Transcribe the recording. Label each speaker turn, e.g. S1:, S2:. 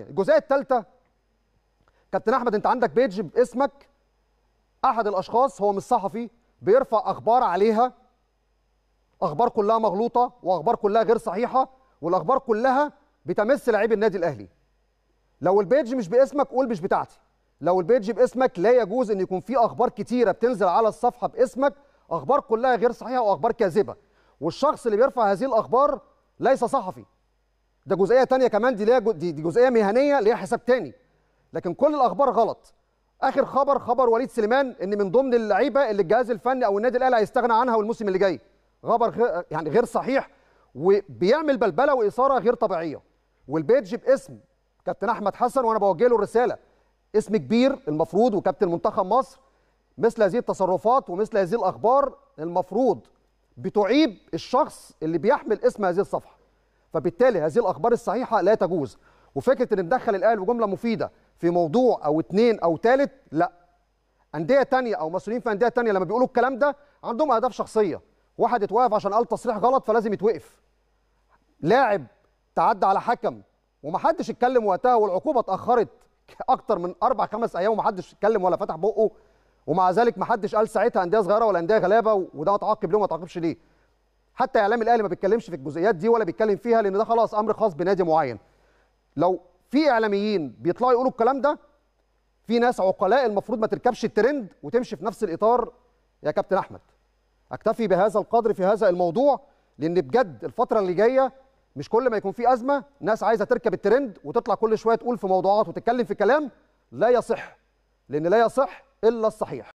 S1: يعني الجزئيه الثالثه كابتن احمد انت عندك بيج باسمك احد الاشخاص هو مش صحفي بيرفع اخبار عليها اخبار كلها مغلوطه واخبار كلها غير صحيحه والاخبار كلها بتمس لعيب النادي الاهلي لو البيج مش باسمك قول مش بتاعتي لو البيج باسمك لا يجوز ان يكون في اخبار كتيره بتنزل على الصفحه باسمك اخبار كلها غير صحيحه واخبار كاذبه والشخص اللي بيرفع هذه الاخبار ليس صحفي ده جزئيه تانية كمان دي ليها دي جزئيه مهنيه ليها حساب تاني لكن كل الاخبار غلط اخر خبر خبر وليد سليمان ان من ضمن اللعيبه اللي الجهاز الفني او النادي الاهلي هيستغنى عنها والموسم اللي جاي خبر غير يعني غير صحيح وبيعمل بلبله واثاره غير طبيعيه والبيدج باسم كابتن احمد حسن وانا بوجه له الرساله اسم كبير المفروض وكابتن منتخب مصر مثل هذه التصرفات ومثل هذه الاخبار المفروض بتعيب الشخص اللي بيحمل اسم هذه الصفحه فبالتالي هذه الاخبار الصحيحه لا تجوز وفكره ان ندخل الاهلي بجمله مفيده في موضوع او اتنين او تالت لا انديه تانية او مسؤولين في انديه تانية لما بيقولوا الكلام ده عندهم اهداف شخصيه واحد اتوقف عشان قال تصريح غلط فلازم يتوقف لاعب تعدى على حكم ومحدش اتكلم وقتها والعقوبه اتاخرت اكتر من اربع خمس ايام ومحدش اتكلم ولا فتح بقه ومع ذلك محدش قال ساعتها انديه صغيره ولا انديه غلابه وده اتعاقب ليه وما اتعاقبش ليه حتى اعلام الاهلي ما بيتكلمش في الجزئيات دي ولا بيتكلم فيها لان ده خلاص امر خاص بنادي معين لو في اعلاميين بيطلعوا يقولوا الكلام ده في ناس عقلاء المفروض ما تركبش الترند وتمشي في نفس الاطار يا كابتن احمد اكتفي بهذا القدر في هذا الموضوع لان بجد الفتره اللي جايه مش كل ما يكون في ازمه ناس عايزه تركب الترند وتطلع كل شويه تقول في موضوعات وتتكلم في كلام لا يصح لان لا يصح الا الصحيح